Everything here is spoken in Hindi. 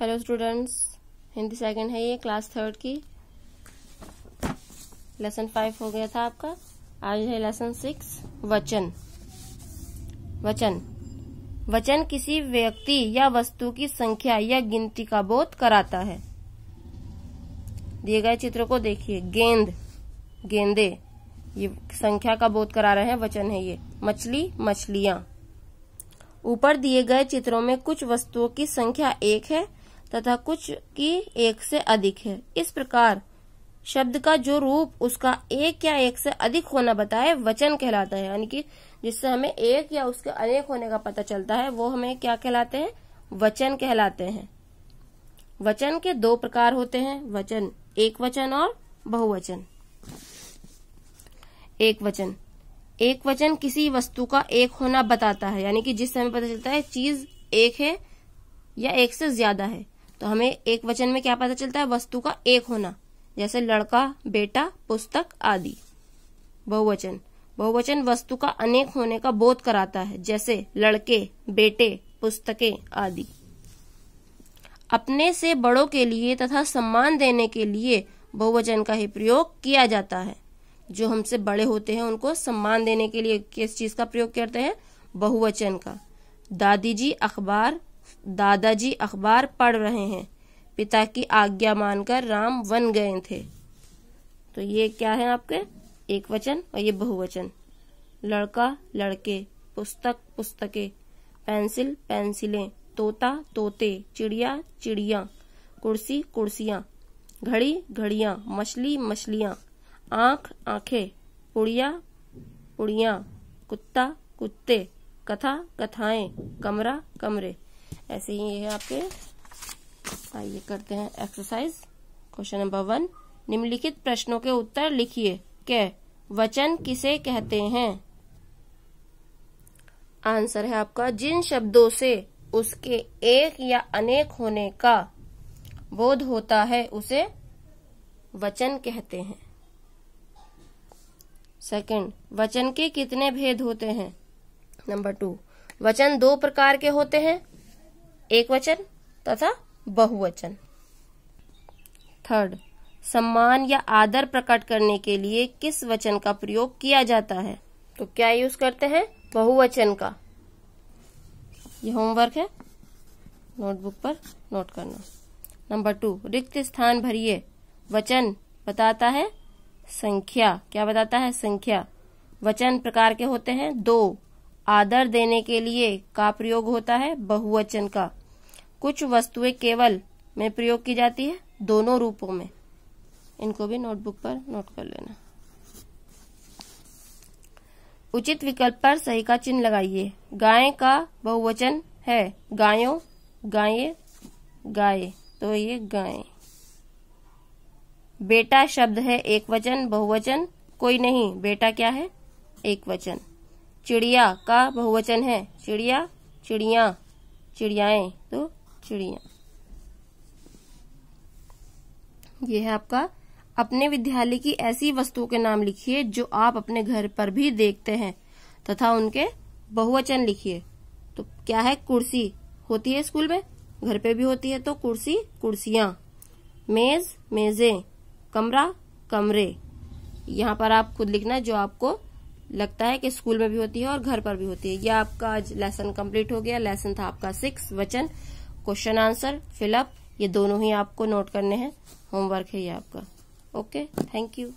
हेलो स्टूडेंट्स हिंदी सेकंड है ये क्लास थर्ड की लेसन फाइव हो गया था आपका आज है लेसन सिक्स वचन वचन वचन किसी व्यक्ति या वस्तु की संख्या या गिनती का बोध कराता है दिए गए चित्र को देखिए गेंद गेंदे ये संख्या का बोध करा रहे हैं वचन है ये मछली मछलियां ऊपर दिए गए चित्रों में कुछ वस्तुओं की संख्या एक है तथा कुछ की एक से अधिक है इस प्रकार शब्द का जो रूप उसका एक या एक से अधिक होना बताए वचन कहलाता है यानी कि जिससे हमें एक या उसके अनेक होने का पता चलता है वो हमें क्या कहलाते हैं वचन कहलाते हैं वचन के दो प्रकार होते हैं वचन एक वचन और बहुवचन एक वचन एक वचन किसी वस्तु का एक होना बताता है यानी कि जिससे हमें पता चलता है चीज एक है या एक से ज्यादा है तो हमें एक वचन में क्या पता चलता है वस्तु का एक होना जैसे लड़का बेटा पुस्तक आदि बहुवचन बहुवचन वस्तु का अनेक होने का बोध कराता है जैसे लड़के बेटे पुस्तकें आदि अपने से बड़ों के लिए तथा सम्मान देने के लिए बहुवचन का ही प्रयोग किया जाता है जो हमसे बड़े होते हैं उनको सम्मान देने के लिए किस चीज का प्रयोग करते हैं बहुवचन का दादी जी अखबार दादाजी अखबार पढ़ रहे हैं पिता की आज्ञा मानकर राम वन गए थे तो ये क्या है आपके एक वचन और ये बहुवचन लड़का लड़के पुस्तक पुस्तके पेंसिल पेंसिलें तोता तोते चिड़िया चिड़िया कुर्सी कुर्सियां घड़ी घड़ियां मछली मछलियां आंख आंखें पुड़िया पुड़िया कुत्ता कुत्ते कथा कथाएं कमरा कमरे ऐसे ही है आपके आइए करते हैं एक्सरसाइज क्वेश्चन नंबर वन निम्नलिखित प्रश्नों के उत्तर लिखिए क्या वचन किसे कहते हैं आंसर है आपका जिन शब्दों से उसके एक या अनेक होने का बोध होता है उसे वचन कहते हैं सेकंड वचन के कितने भेद होते हैं नंबर टू वचन दो प्रकार के होते हैं एक वचन तथा बहुवचन थर्ड सम्मान या आदर प्रकट करने के लिए किस वचन का प्रयोग किया जाता है तो क्या यूज करते हैं बहुवचन का ये होमवर्क है नोटबुक पर नोट करना नंबर टू रिक्त स्थान भरिए वचन बताता है संख्या क्या बताता है संख्या वचन प्रकार के होते हैं दो आदर देने के लिए का प्रयोग होता है बहुवचन का कुछ वस्तुएं केवल में प्रयोग की जाती है दोनों रूपों में इनको भी नोटबुक पर नोट कर लेना उचित विकल्प पर सही का चिन्ह लगाइए गाय का बहुवचन है गायों गाये गाय तो ये गाय बेटा शब्द है एक वचन बहुवचन कोई नहीं बेटा क्या है एक वचन चिड़िया का बहुवचन है चिड़िया चिड़िया चिड़ियाए तो चिड़िया ये है आपका अपने विद्यालय की ऐसी वस्तुओं के नाम लिखिए जो आप अपने घर पर भी देखते हैं तथा उनके बहुवचन लिखिए तो क्या है कुर्सी होती है स्कूल में घर पे भी होती है तो कुर्सी कुर्सियां मेज मेजे कमरा कमरे यहाँ पर आप खुद लिखना जो आपको लगता है कि स्कूल में भी होती है और घर पर भी होती है यह आपका आज लेसन कंप्लीट हो गया लेसन था आपका सिक्स वचन क्वेश्चन आंसर फिलअप ये दोनों ही आपको नोट करने हैं होमवर्क है ये आपका ओके थैंक यू